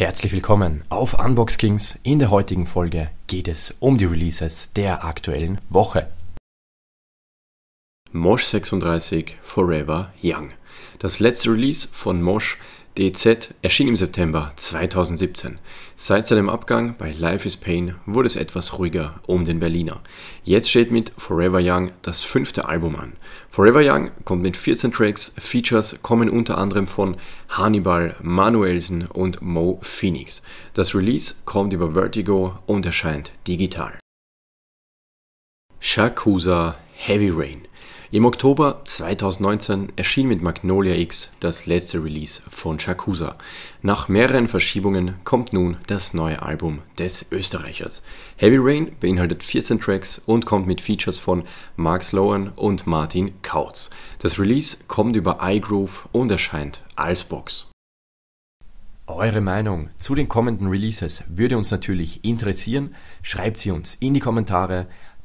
Herzlich willkommen auf Unbox Kings. In der heutigen Folge geht es um die Releases der aktuellen Woche. Mosh 36 Forever Young. Das letzte Release von Mosh DZ erschien im September 2017. Seit seinem Abgang bei Life is Pain wurde es etwas ruhiger um den Berliner. Jetzt steht mit Forever Young das fünfte Album an. Forever Young kommt mit 14 Tracks, Features kommen unter anderem von Hannibal, Manuelsen und Mo Phoenix. Das Release kommt über Vertigo und erscheint digital. Shakusa Heavy Rain. Im Oktober 2019 erschien mit Magnolia X das letzte Release von Shakusa. Nach mehreren Verschiebungen kommt nun das neue Album des Österreichers. Heavy Rain beinhaltet 14 Tracks und kommt mit Features von Mark Sloan und Martin Kautz. Das Release kommt über iGroove und erscheint als Box. Eure Meinung zu den kommenden Releases würde uns natürlich interessieren. Schreibt sie uns in die Kommentare